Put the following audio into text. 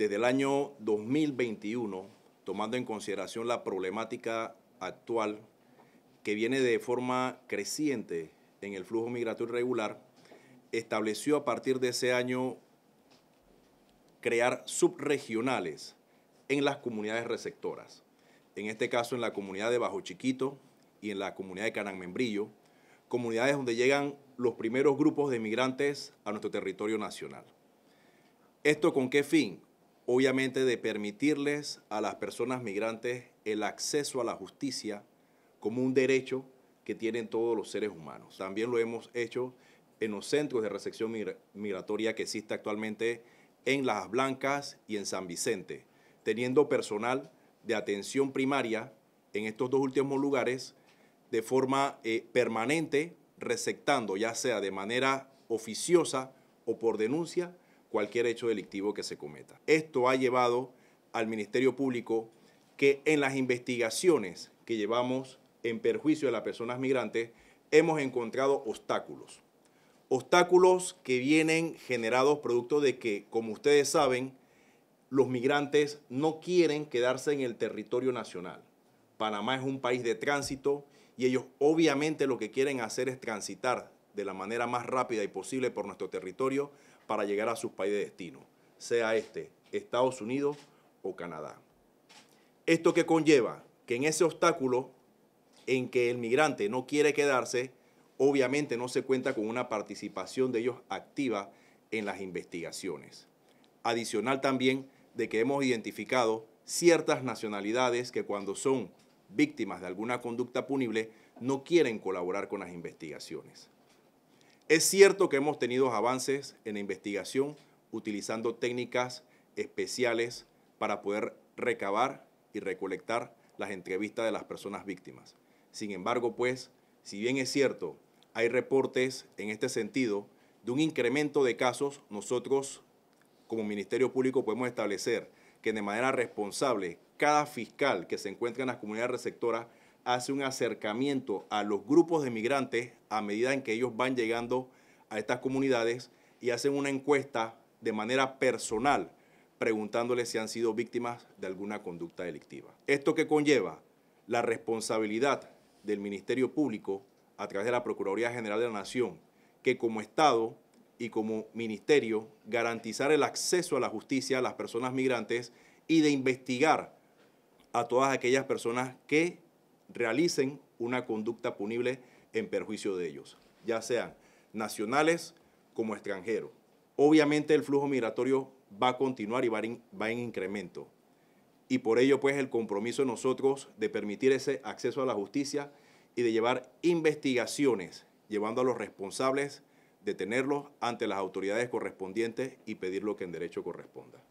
Desde el año 2021, tomando en consideración la problemática actual que viene de forma creciente en el flujo migratorio regular, estableció a partir de ese año crear subregionales en las comunidades receptoras. En este caso, en la comunidad de Bajo Chiquito y en la comunidad de membrillo comunidades donde llegan los primeros grupos de migrantes a nuestro territorio nacional. ¿Esto con qué fin? obviamente de permitirles a las personas migrantes el acceso a la justicia como un derecho que tienen todos los seres humanos. También lo hemos hecho en los centros de recepción migratoria que existe actualmente en Las Blancas y en San Vicente, teniendo personal de atención primaria en estos dos últimos lugares de forma eh, permanente, receptando, ya sea de manera oficiosa o por denuncia, cualquier hecho delictivo que se cometa. Esto ha llevado al Ministerio Público que en las investigaciones que llevamos en perjuicio de las personas migrantes hemos encontrado obstáculos. Obstáculos que vienen generados producto de que, como ustedes saben, los migrantes no quieren quedarse en el territorio nacional. Panamá es un país de tránsito y ellos obviamente lo que quieren hacer es transitar de la manera más rápida y posible por nuestro territorio para llegar a su país de destino, sea este Estados Unidos o Canadá. Esto que conlleva que en ese obstáculo en que el migrante no quiere quedarse, obviamente no se cuenta con una participación de ellos activa en las investigaciones. Adicional también de que hemos identificado ciertas nacionalidades que cuando son víctimas de alguna conducta punible no quieren colaborar con las investigaciones. Es cierto que hemos tenido avances en la investigación utilizando técnicas especiales para poder recabar y recolectar las entrevistas de las personas víctimas. Sin embargo, pues, si bien es cierto, hay reportes en este sentido de un incremento de casos, nosotros como Ministerio Público podemos establecer que de manera responsable cada fiscal que se encuentra en las comunidades receptoras hace un acercamiento a los grupos de migrantes a medida en que ellos van llegando a estas comunidades y hacen una encuesta de manera personal preguntándoles si han sido víctimas de alguna conducta delictiva. Esto que conlleva la responsabilidad del Ministerio Público a través de la Procuraduría General de la Nación, que como Estado y como ministerio garantizar el acceso a la justicia a las personas migrantes y de investigar a todas aquellas personas que realicen una conducta punible en perjuicio de ellos, ya sean nacionales como extranjeros. Obviamente el flujo migratorio va a continuar y va, en incremento. Y por ello, pues, el compromiso de nosotros de permitir ese acceso a la justicia y de llevar investigaciones, llevando a los responsables, detenerlos ante las autoridades correspondientes y pedir lo que en derecho corresponda.